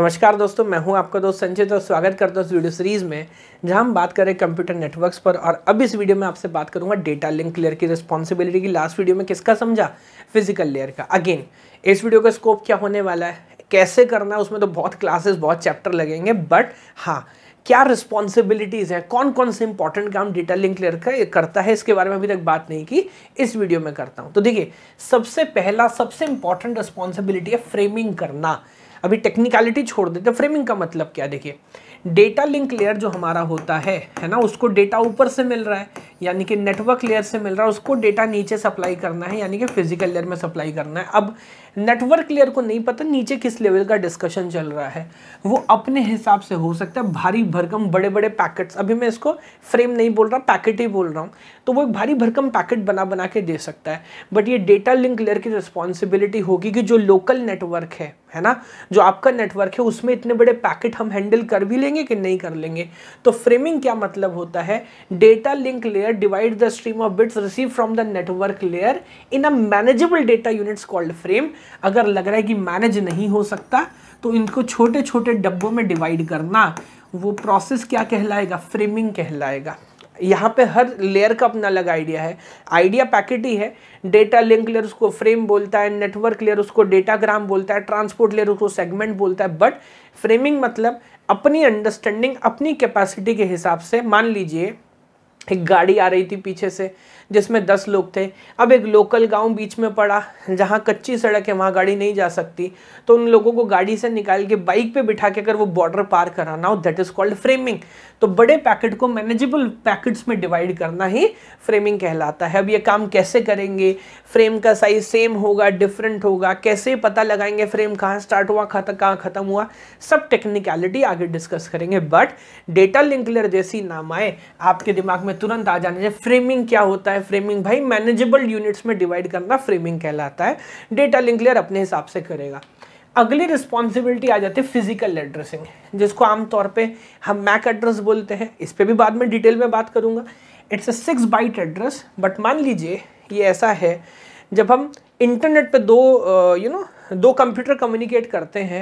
नमस्कार दोस्तों मैं हूं आपका दोस्त संजय तो स्वागत करता हूं इस वीडियो सीरीज़ में जहां हम बात करें कंप्यूटर नेटवर्क्स पर और अब इस वीडियो में आपसे बात करूंगा डेटा लिंक लेयर की रिस्पॉन्सिबिलिटी की लास्ट वीडियो में किसका समझा फिजिकल लेयर का अगेन इस वीडियो का स्कोप क्या होने वाला है कैसे करना है उसमें तो बहुत क्लासेस बहुत चैप्टर लगेंगे बट हाँ क्या रिस्पॉन्सिबिलिटीज़ हैं कौन कौन से इंपॉर्टेंट काम डेटा लिंक लेयर का करता है इसके बारे में अभी तक बात नहीं की इस वीडियो में करता हूँ तो देखिए सबसे पहला सबसे इंपॉर्टेंट रिस्पॉन्सिबिलिटी है फ्रेमिंग करना अभी टेक्निकलिटी छोड़ देते फ्रेमिंग का मतलब क्या देखिए डेटा लिंक लेयर जो हमारा होता है है ना उसको डेटा ऊपर से मिल रहा है यानी कि नेटवर्क लेयर से मिल रहा है उसको डेटा नीचे सप्लाई करना है यानी कि फिजिकल लेयर में सप्लाई करना है अब नेटवर्क लेयर को नहीं पता नीचे किस लेवल का डिस्कशन चल रहा है वो अपने हिसाब से हो सकता है भारी भरकम बड़े बड़े पैकेट्स अभी मैं इसको फ्रेम नहीं बोल रहा पैकेट ही बोल रहा हूँ तो वो एक भारी भरकम पैकेट बना बना के दे सकता है बट ये डेटा लिंक लेयर की रिस्पॉन्सिबिलिटी होगी कि जो लोकल नेटवर्क है है ना जो आपका नेटवर्क है उसमें इतने बड़े पैकेट हम हैंडल कर भी लेंगे कि नहीं कर लेंगे तो फ्रेमिंग क्या मतलब होता है data link layer divide the stream of bits receive from the network layer in a manageable data units called frame अगर लग रहा है कि मैनेज नहीं हो सकता तो इनको छोटे छोटे डब्बों में डिवाइड करना वो प्रोसेस क्या कहलाएगा फ्रेमिंग कहलाएगा यहाँ पे हर लेयर का अपना अलग आइडिया है आइडिया पैकेट ही है डेटा लिंक लेयर उसको फ्रेम बोलता है नेटवर्क लेयर उसको डेटाग्राम बोलता है ट्रांसपोर्ट लेयर उसको सेगमेंट बोलता है बट फ्रेमिंग मतलब अपनी अंडरस्टैंडिंग अपनी कैपेसिटी के हिसाब से मान लीजिए एक गाड़ी आ रही थी पीछे से जिसमें दस लोग थे अब एक लोकल गांव बीच में पड़ा जहां कच्ची सड़क है वहां गाड़ी नहीं जा सकती तो उन लोगों को गाड़ी से निकाल के बाइक पे बिठा के अगर वो बॉर्डर पार कराना हो दैट इज़ कॉल्ड फ्रेमिंग तो बड़े पैकेट को मैनेजेबल पैकेट्स में डिवाइड करना ही फ्रेमिंग कहलाता है अब ये काम कैसे करेंगे फ्रेम का साइज सेम होगा डिफरेंट होगा कैसे पता लगाएंगे फ्रेम कहाँ स्टार्ट हुआ खत कहाँ ख़त्म हुआ सब टेक्निकलिटी आगे डिस्कस करेंगे बट डेटा लिंकलर जैसी नाम आए आपके दिमाग में में तुरंत आ जाने चाहिए फ्रेमिंग क्या होता है फ्रेमिंग भाई मैनेजेबल यूनिट्स में डिवाइड करना फ्रेमिंग कहलाता है डेटा लिंक लेयर अपने हिसाब से करेगा अगली रिस्पॉन्सिबिलिटी आ जाती है फिजिकल एड्रेसिंग जिसको आमतौर पर हम मैक एड्रेस बोलते हैं इस पर भी बाद में डिटेल में बात करूंगा it's a six byte address but मान लीजिए ये ऐसा है जब हम इंटरनेट पे दो यू नो you know, दो कंप्यूटर कम्युनिकेट करते हैं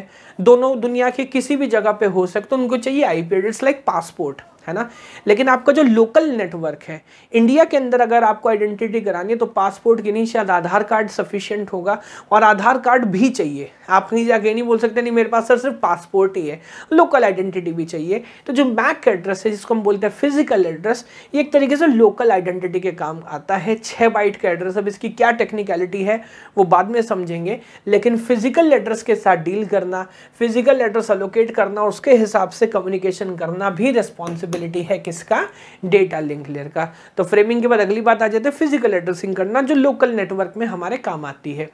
दोनों दुनिया के किसी भी जगह पे हो सकते हैं उनको चाहिए आईपी एड्रेस लाइक पासपोर्ट है ना लेकिन आपका जो लोकल नेटवर्क है इंडिया के अंदर अगर आपको आइडेंटिटी करानी है तो पासपोर्ट की नहीं शायद आधार कार्ड सफिशियंट होगा और आधार कार्ड भी चाहिए आप कहीं जाके नहीं बोल सकते नहीं मेरे पास सर सिर्फ पासपोर्ट ही है लोकल आइडेंटिटी भी चाहिए तो जो मैक एड्रेस है जिसको हम बोलते हैं फिजिकल एड्रेस ये एक तरीके से लोकल आइडेंटिटी के काम आता है छः बाइट का एड्रेस अब इसकी क्या टेक्निकलिटी है वो बाद में समझेंगे लेकिन फिजिकल एड्रेस के साथ डील करना फिजिकल एड्रेस अलोकेट करना उसके हिसाब से कम्युनिकेशन करना भी रिस्पॉन्सिबिल रिस्पॉन्सिबिलिटी है किसका डेटा लिंक लेयर का तो फ्रेमिंग के बाद अगली बात आ जाती है फिजिकल एड्रेसिंग करना जो लोकल नेटवर्क में हमारे काम आती है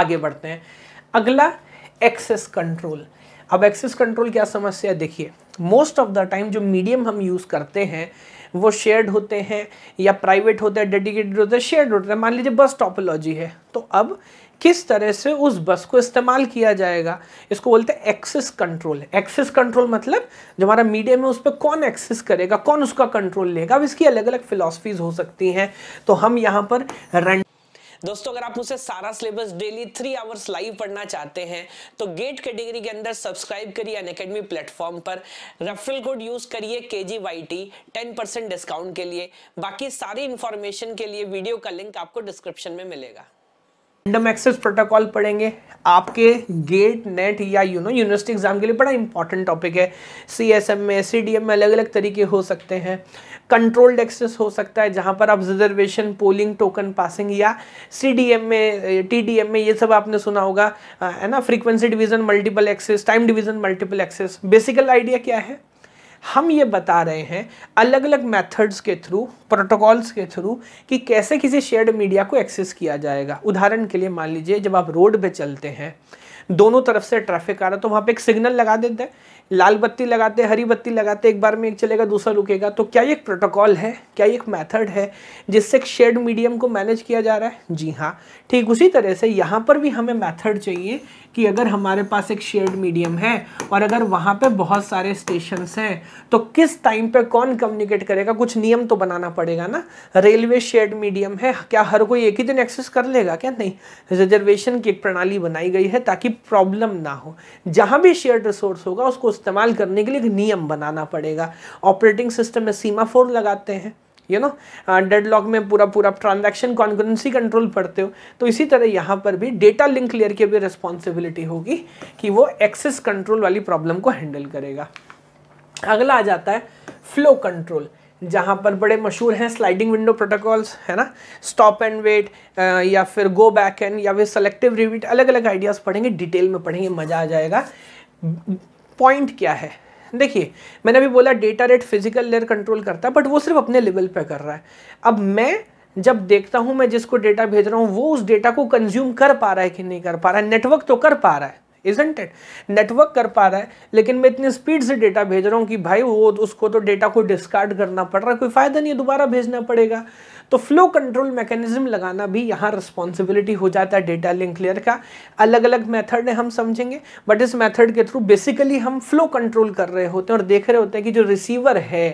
आगे बढ़ते हैं अगला एक्सेस कंट्रोल अब एक्सेस कंट्रोल क्या समस्या है देखिए मोस्ट ऑफ द टाइम जो मीडियम हम यूज़ करते हैं वो शेयर्ड होते हैं या प्राइवेट होते हैं डेडिकेटेड होते हैं शेयर्ड होते हैं मान लीजिए बस टॉपोलॉजी है तो अब किस तरह से उस बस को इस्तेमाल किया जाएगा इसको बोलते हैं एक्सेस कंट्रोल एक्सेस कंट्रोल मतलब जो हमारा मीडियम है उस पर कौन एक्सेस करेगा कौन उसका कंट्रोल लेगा अब इसकी अलग अलग फिलोसफीज हो सकती हैं तो हम यहाँ पर रन दोस्तों अगर आप मुझसे सारा syllabus daily three hours live पढ़ना चाहते हैं तो गेट कैटेगरी के अंदर सब्सक्राइब करिए अनकेडमी प्लेटफॉर्म पर रेफरल कोड यूज करिए K G Y T ten percent discount के लिए बाकी सारी इन्फॉर्मेशन के लिए वीडियो का लिंक आपको डिस्क्रिप्शन में मिलेगा रैंडम एक्सेस प्रोटोकॉल पढ़ेंगे आपके गेट नेट या यू नो यूनिवर्सिटी एग्जाम के लिए बड़ा इंपॉर्टेंट टॉपिक है सी एस एम में सी डी एम में अलग अलग तरीके हो सकते हैं कंट्रोल्ड एक्सेस हो सकता है जहाँ पर आप रिजर्वेशन पोलिंग टोकन पासिंग या सी डी एम में टी डी एम में ये सब आपने सुना होगा है ना frequency division multiple access time division multiple access basically idea क्या है हम ये बता रहे हैं अलग अलग मेथड्स के थ्रू प्रोटोकॉल्स के थ्रू कि कैसे किसी शेयर्ड मीडिया को एक्सेस किया जाएगा उदाहरण के लिए मान लीजिए जब आप रोड पे चलते हैं दोनों तरफ से ट्रैफिक आ रहा है तो वहाँ पे एक सिग्नल लगा देते हैं लाल बत्ती लगाते हरी बत्ती लगाते एक बार में एक चलेगा दूसरा रुकेगा तो क्या ये एक प्रोटोकॉल है क्या ये एक मेथड है जिससे एक शेड मीडियम को मैनेज किया जा रहा है जी हाँ ठीक उसी तरह से यहाँ पर भी हमें मेथड चाहिए कि अगर हमारे पास एक शेड मीडियम है और अगर वहाँ पे बहुत सारे स्टेशन हैं तो किस टाइम पे कौन कम्युनिकेट करेगा कुछ नियम तो बनाना पड़ेगा ना रेलवे शेड मीडियम है क्या हर कोई एक ही दिन एक्सेस कर लेगा क्या नहीं रिजर्वेशन की एक प्रणाली बनाई गई है ताकि प्रॉब्लम ना हो जहाँ भी शेयर्ड रिसोर्स होगा उसको इस्तेमाल करने के लिए एक नियम बनाना पड़ेगा ऑपरेटिंग सिस्टम में सीमाफोर लगाते हैं यू नो डेड लॉक में पूरा पूरा ट्रांजैक्शन कॉन्करेंसी कंट्रोल पढ़ते हो तो इसी तरह यहाँ पर भी डेटा लिंक लेयर की भी रिस्पॉन्सिबिलिटी होगी कि वो एक्सेस कंट्रोल वाली प्रॉब्लम को हैंडल करेगा अगला आ जाता है फ्लो कंट्रोल जहाँ पर बड़े मशहूर हैं स्लाइडिंग विंडो प्रोटोकॉल्स है ना स्टॉप एंड वेट या फिर गो बैक एंड या फिर सेलेक्टिव रिवीट अलग अलग आइडियाज़ पढ़ेंगे डिटेल में पढ़ेंगे मज़ा आ जाएगा पॉइंट क्या है देखिए मैंने अभी बोला data rate physical layer control करता है बट वो सिर्फ अपने लेवल पे कर रहा है अब मैं जब देखता हूँ मैं जिसको डेटा भेज रहा हूँ वो उस डेटा को कंज्यूम कर पा रहा है कि नहीं कर पा रहा है नेटवर्क तो कर पा रहा है इजेंट इट नेटवर्क कर पा रहा है लेकिन मैं इतनी स्पीड से डेटा भेज रहा हूँ कि भाई वो उसको तो डेटा को डिस्कार्ड करना पड़ रहा है कोई फ़ायदा नहीं है दोबारा भेजना पड़ेगा तो फ्लो कंट्रोल मैकेनिज्म लगाना भी यहाँ रिस्पॉन्सिबिलिटी हो जाता है डेटा लिंक लेयर का अलग अलग मेथड है हम समझेंगे बट इस मेथड के थ्रू बेसिकली हम फ्लो कंट्रोल कर रहे होते हैं और देख रहे होते हैं कि जो रिसीवर है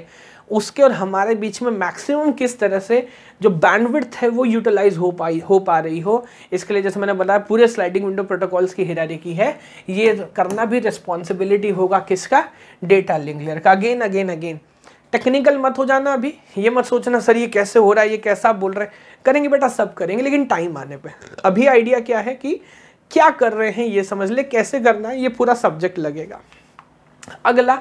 उसके और हमारे बीच में मैक्सिमम किस तरह से जो बैंडविड्थ है वो यूटिलाइज हो पाई हो पा रही हो इसके लिए जैसे मैंने बताया पूरे स्लाइडिंग विंडो प्रोटोकॉल्स की हिरारी है ये करना भी रिस्पॉन्सिबिलिटी होगा किसका डेटा लिंक लेयर का अगेन अगेन अगेन टेक्निकल मत हो जाना अभी ये मत सोचना सर ये कैसे हो रहा है ये कैसा आप बोल रहे हैं करेंगे बेटा सब करेंगे लेकिन टाइम आने पे अभी आइडिया क्या है कि क्या कर रहे हैं ये समझ ले कैसे करना है ये पूरा सब्जेक्ट लगेगा अगला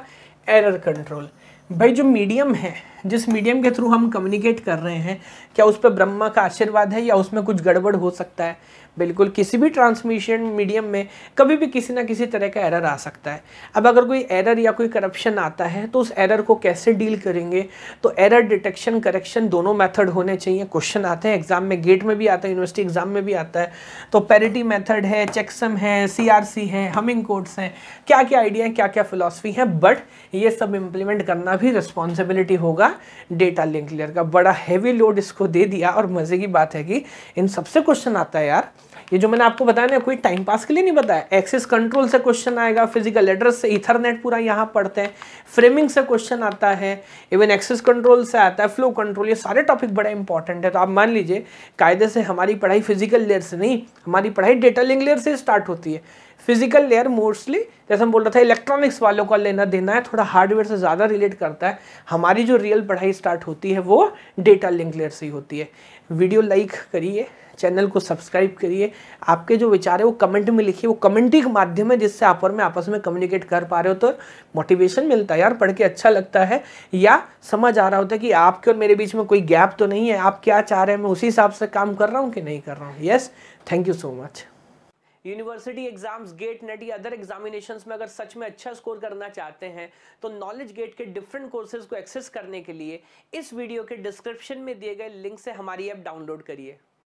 एरर कंट्रोल भाई जो मीडियम है जिस मीडियम के थ्रू हम कम्युनिकेट कर रहे हैं क्या उस पर ब्रह्मा का आशीर्वाद है या उसमें कुछ गड़बड़ हो सकता है बिल्कुल किसी भी ट्रांसमिशन मीडियम में कभी भी किसी ना किसी तरह का एरर आ सकता है अब अगर कोई एरर या कोई करप्शन आता है तो उस एरर को कैसे डील करेंगे तो एरर डिटेक्शन करेक्शन दोनों मेथड होने चाहिए क्वेश्चन आते हैं एग्जाम में गेट में भी आता है यूनिवर्सिटी एग्जाम में भी आता है तो पेरिटी मेथड है चेकसम है सी है हमिंग कोड्स हैं क्या क्या आइडिया है क्या क्या फिलासफी है बट ये सब इम्प्लीमेंट करना भी रिस्पॉन्सिबिलिटी होगा डेटा लिंक लेयर का बड़ा हैवी लोड इसको दे दिया और मज़े की बात है कि इन सबसे क्वेश्चन आता है यार ये जो मैंने आपको बताया ना कोई टाइम पास के लिए नहीं बताया एक्सेस कंट्रोल से क्वेश्चन आएगा फिजिकल एड्रेस से इथरनेट पूरा यहाँ पढ़ते हैं फ्रेमिंग से क्वेश्चन आता है इवन एक्सेस कंट्रोल से आता है फ्लो कंट्रोल ये सारे टॉपिक बड़े इंपॉर्टेंट है तो आप मान लीजिए कायदे से हमारी पढ़ाई फिजिकल लेयर से नहीं हमारी पढ़ाई डेटा लिंक लेयर से स्टार्ट होती है फिजिकल लेयर मोस्टली जैसे हम बोल रहे थे इलेक्ट्रॉनिक्स वालों का लेना देना है थोड़ा हार्डवेयर से ज़्यादा रिलेट करता है हमारी जो रियल पढ़ाई स्टार्ट होती है वो डेटा लिंक लेयर से ही होती है वीडियो लाइक करिए चैनल को सब्सक्राइब करिए आपके जो विचार है वो कमेंट में लिखिए वो कमेंट ही माध्यम है जिससे आप और में आपस में कम्युनिकेट कर पा रहे हो तो मोटिवेशन मिलता है यार पढ़ के अच्छा लगता है या समझ आ रहा होता है कि आपके और मेरे बीच में कोई गैप तो नहीं है आप क्या चाह रहे हैं मैं उसी हिसाब से काम कर रहा हूँ कि नहीं कर रहा हूँ yes thank you so much university exams GATE NET या अदर एग्जामिनेशन में अगर सच में अच्छा स्कोर करना चाहते हैं तो नॉलेज गेट के डिफरेंट कोर्सेज को एक्सेस करने के लिए इस वीडियो के डिस्क्रिप्शन में दिए गए लिंक से हमारी ऐप डाउनलोड करिए